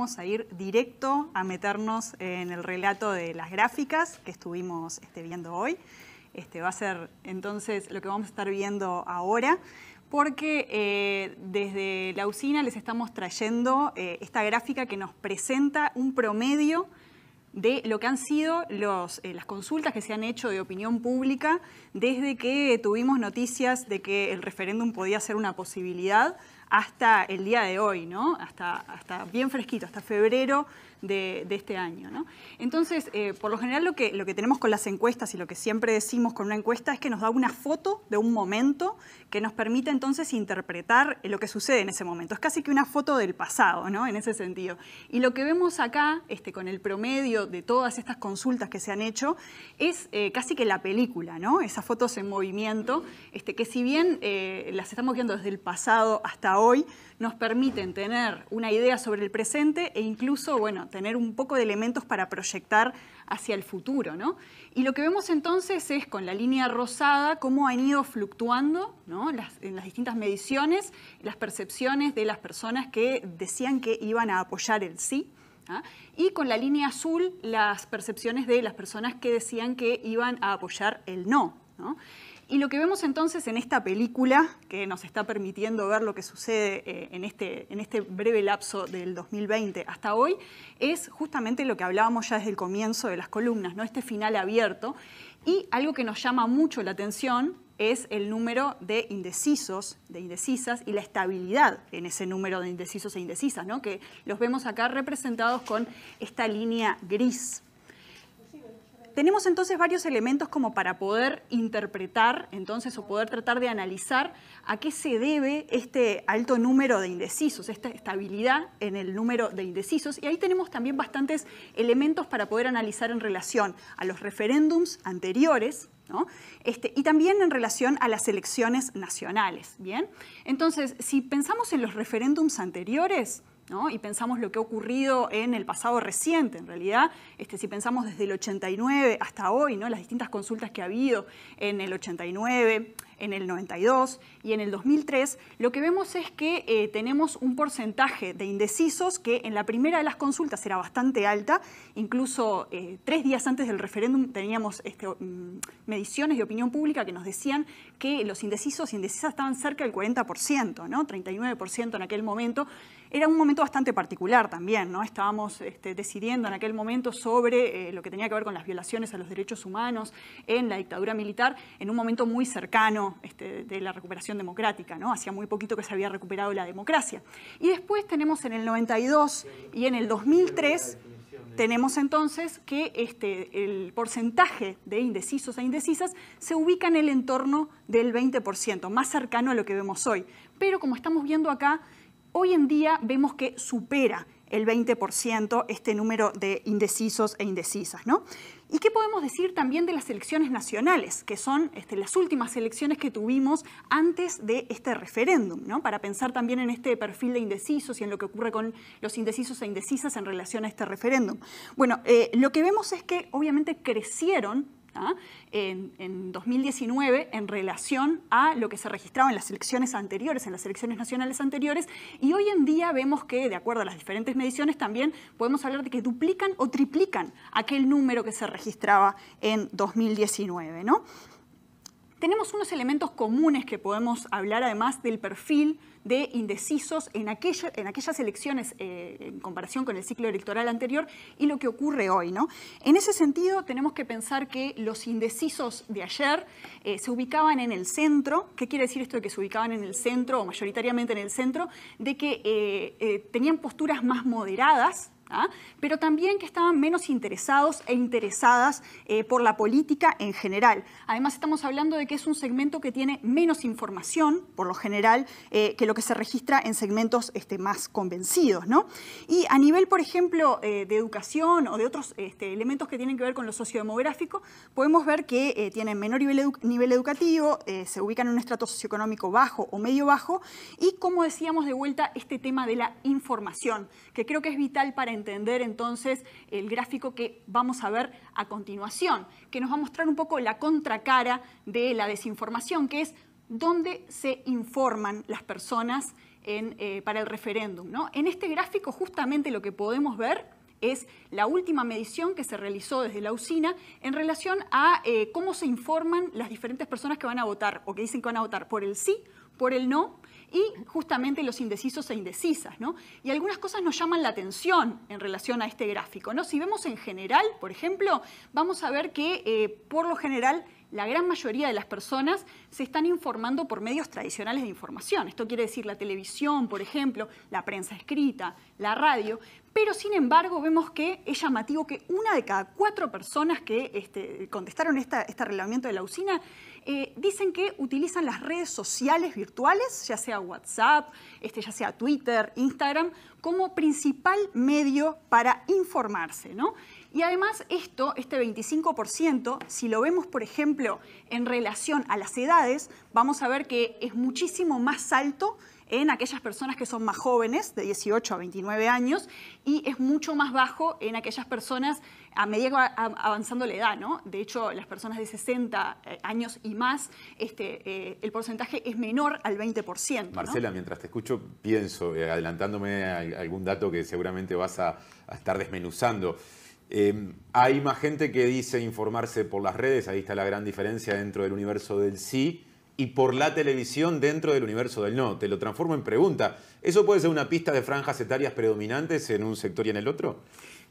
Vamos a ir directo a meternos en el relato de las gráficas que estuvimos este, viendo hoy. Este, va a ser entonces lo que vamos a estar viendo ahora, porque eh, desde la usina les estamos trayendo eh, esta gráfica que nos presenta un promedio de lo que han sido los, eh, las consultas que se han hecho de opinión pública desde que tuvimos noticias de que el referéndum podía ser una posibilidad hasta el día de hoy, ¿no? Hasta, hasta bien fresquito, hasta febrero de, este año. Entonces, eh, por lo general lo que, lo que tenemos con las encuestas y lo que siempre decimos con una encuesta es que nos da una foto de un momento que nos permite entonces interpretar lo que sucede en ese momento. Es casi que una foto del pasado, ¿no? En ese sentido. Y lo que vemos acá, este, con el promedio de todas estas consultas que se han hecho, es eh, casi que la película, ¿no? Esas fotos en movimiento, este, que si bien eh, las estamos viendo desde el pasado hasta hoy, nos permiten tener una idea sobre el presente e incluso, bueno, tener un poco de elementos para proyectar hacia el futuro. ¿no? Y lo que vemos entonces es con la línea rosada cómo han ido fluctuando las, en las distintas mediciones las percepciones de las personas que decían que iban a apoyar el sí. ¿ah? y con la línea azul las percepciones de las personas que decían que iban a apoyar el no. ¿no? Y lo que vemos entonces en esta película, que nos está permitiendo ver lo que sucede eh, en, este, en este breve lapso del 2020 hasta hoy, es justamente lo que hablábamos ya desde el comienzo de las columnas, ¿no? este final abierto. Y algo que nos llama mucho la atención es el número de indecisos, de indecisas y la estabilidad en ese número de indecisos e indecisas, ¿no? que los vemos acá representados con esta línea gris. Tenemos entonces varios elementos como para poder interpretar, entonces, o poder tratar de analizar a qué se debe este alto número de indecisos, esta estabilidad en el número de indecisos. Y ahí tenemos también bastantes elementos para poder analizar en relación a los referéndums anteriores, ¿no? Este, y también en relación a las elecciones nacionales. ¿bien? Entonces, si pensamos en los referéndums anteriores, y pensamos lo que ha ocurrido en el pasado reciente, en realidad, este, si pensamos desde el 89 hasta hoy, ¿no? las distintas consultas que ha habido en el 89, en el 92 y en el 2003, lo que vemos es que eh, tenemos un porcentaje de indecisos que en la primera de las consultas era bastante alta, incluso eh, tres días antes del referéndum teníamos este, mm, mediciones de opinión pública que nos decían que los indecisos y indecisas estaban cerca del 40%, ¿no? 39% en aquel momento, era un momento bastante particular también, ¿no? Estábamos este, decidiendo en aquel momento sobre eh, lo que tenía que ver con las violaciones a los derechos humanos en la dictadura militar, en un momento muy cercano este, de la recuperación democrática, ¿no? Hacía muy poquito que se había recuperado la democracia. Y después tenemos en el 92 y en el 2003 tenemos entonces que este, el porcentaje de indecisos e indecisas se ubica en el entorno del 20%, más cercano a lo que vemos hoy. Pero como estamos viendo acá, hoy en día vemos que supera el 20% este número de indecisos e indecisas, ¿no? ¿Y qué podemos decir también de las elecciones nacionales, que son este, las últimas elecciones que tuvimos antes de este referéndum, ¿no? para pensar también en este perfil de indecisos y en lo que ocurre con los indecisos e indecisas en relación a este referéndum? Bueno, eh, lo que vemos es que obviamente crecieron en, en, 2019 en relación a lo que se registraba en las elecciones anteriores, en las elecciones nacionales anteriores, y hoy en día vemos que, de acuerdo a las diferentes mediciones, también podemos hablar de que duplican o triplican aquel número que se registraba en 2019. ¿no? tenemos unos elementos comunes que podemos hablar además del perfil de indecisos en, en aquellas elecciones eh, en comparación con el ciclo electoral anterior y lo que ocurre hoy. ¿no? En ese sentido, tenemos que pensar que los indecisos de ayer eh, se ubicaban en el centro. ¿Qué quiere decir esto de que se ubicaban en el centro o mayoritariamente en el centro? De que eh, tenían posturas más moderadas ¿ah? pero también que estaban menos interesados e interesadas eh, por la política en general. Además, estamos hablando de que es un segmento que tiene menos información, por lo general, eh, que lo que se registra en segmentos este, más convencidos. Y a nivel, por ejemplo, eh, de educación o de otros este, elementos que tienen que ver con lo sociodemográfico, podemos ver que tienen menor nivel, nivel educativo, se ubican en un estrato socioeconómico bajo o medio bajo, y como decíamos de vuelta, este tema de la información, que creo que es vital para entender entender entonces el gráfico que vamos a ver a continuación, que nos va a mostrar un poco la contracara de la desinformación, que es dónde se informan las personas eh, para el referéndum. ¿no? En este gráfico justamente lo que podemos ver es la última medición que se realizó desde la usina en relación a eh, cómo se informan las diferentes personas que van a votar o que dicen que van a votar por el sí, por el no y justamente los indecisos e indecisas. ¿no? Y algunas cosas nos llaman la atención en relación a este gráfico. ¿no? Si vemos en general, por ejemplo, vamos a ver que eh, por lo general la gran mayoría de las personas se están informando por medios tradicionales de información. Esto quiere decir la televisión, por ejemplo, la prensa escrita, la radio. Pero sin embargo vemos que es llamativo que una de cada cuatro personas que este, contestaron este arreglamiento de la usina eh, dicen que utilizan las redes sociales virtuales, ya sea WhatsApp, este, ya sea Twitter, Instagram, como principal medio para informarse. ¿no? Y además esto, este 25%, si lo vemos por ejemplo en relación a las edades, vamos a ver que es muchísimo más alto en aquellas personas que son más jóvenes, de 18 a 29 años, y es mucho más bajo en aquellas personas a medida que va avanzando la edad, ¿no? De hecho, las personas de 60 eh, años y más, este, eh, el porcentaje es menor al 20%. Marcela, mientras te escucho, pienso, eh, adelantándome algún dato que seguramente vas a estar desmenuzando. Em, hay más gente que dice informarse por las redes, ahí está la gran diferencia dentro del universo del sí, y por la televisión dentro del universo del no. Te lo transformo en pregunta. ¿Eso puede ser una pista de franjas etarias predominantes en un sector y en el otro?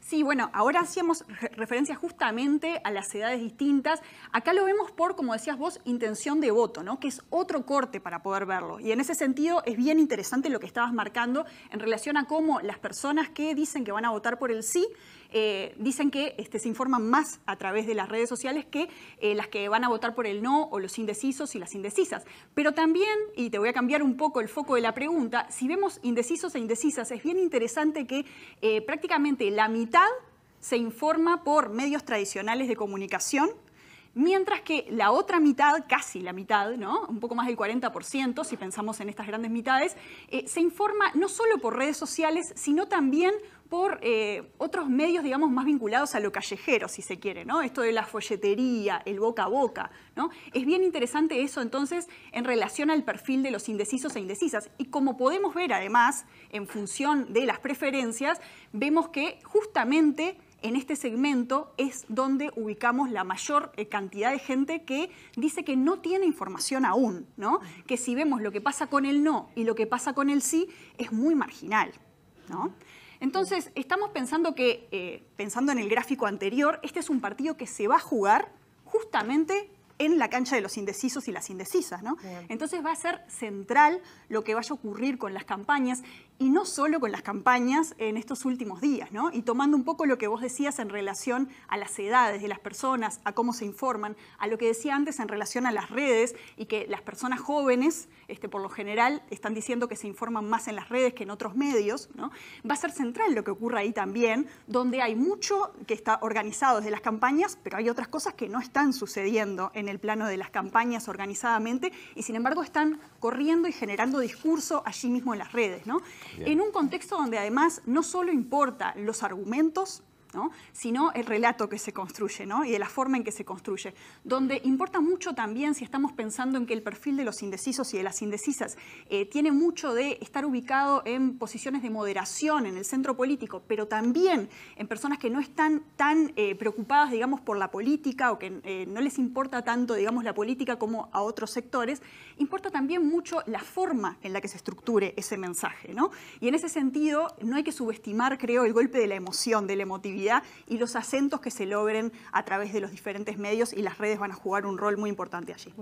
Sí, bueno, ahora hacíamos referencia justamente a las edades distintas. Acá lo vemos por, como decías vos, intención de voto, ¿no? Que es otro corte para poder verlo. Y en ese sentido es bien interesante lo que estabas marcando en relación a cómo las personas que dicen que van a votar por el sí eh, dicen que este, se informan más a través de las redes sociales que eh, las que van a votar por el no o los indecisos y las indecisas. Pero también, y te voy a cambiar un poco el foco de la pregunta, si vemos indecisos e indecisas, es bien interesante que eh, prácticamente la mitad se informa por medios tradicionales de comunicación, Mientras que la otra mitad, casi la mitad, ¿no? un poco más del 40%, si pensamos en estas grandes mitades, se informa no solo por redes sociales, sino también por eh, otros medios, digamos, más vinculados a lo callejero, si se quiere, ¿no? Esto de la folletería, el boca a boca, ¿no? Es bien interesante eso, entonces, en relación al perfil de los indecisos e indecisas. Y como podemos ver, además, en función de las preferencias, vemos que justamente en este segmento es donde ubicamos la mayor eh, cantidad de gente que dice que no tiene información aún, ¿no? Que si vemos lo que pasa con el no y lo que pasa con el sí, es muy marginal, ¿no? Entonces, estamos pensando que, eh, pensando en el gráfico anterior, este es un partido que se va a jugar justamente en la cancha de los indecisos y las indecisas, ¿no? Entonces va a ser central lo que vaya a ocurrir con las campañas y no solo con las campañas en estos últimos días, ¿no? Y tomando un poco lo que vos decías en relación a las edades de las personas, a cómo se informan, a lo que decía antes en relación a las redes y que las personas jóvenes, este, por lo general, están diciendo que se informan más en las redes que en otros medios, ¿no? Va a ser central lo que ocurra ahí también, donde hay mucho que está organizado desde las campañas, pero hay otras cosas que no están sucediendo en el plano de las campañas organizadamente y sin embargo están corriendo y generando discurso allí mismo en las redes, ¿no? en un contexto donde además no solo importa los argumentos, sino el relato que se construye y de la forma en que se construye, donde importa mucho también si estamos pensando en que el perfil de los indecisos y de las indecisas eh, tiene mucho de estar ubicado en posiciones de moderación en el centro político, pero también en personas que no están tan eh, preocupadas, digamos, por la política o que eh, no les importa tanto, digamos, la política como a otros sectores, importa también mucho la forma en la que se estructure ese mensaje. Y en ese sentido, no hay que subestimar, creo, el golpe de la emoción, de la emotividad y los acentos que se logren a través de los diferentes medios y las redes van a jugar un rol muy importante allí.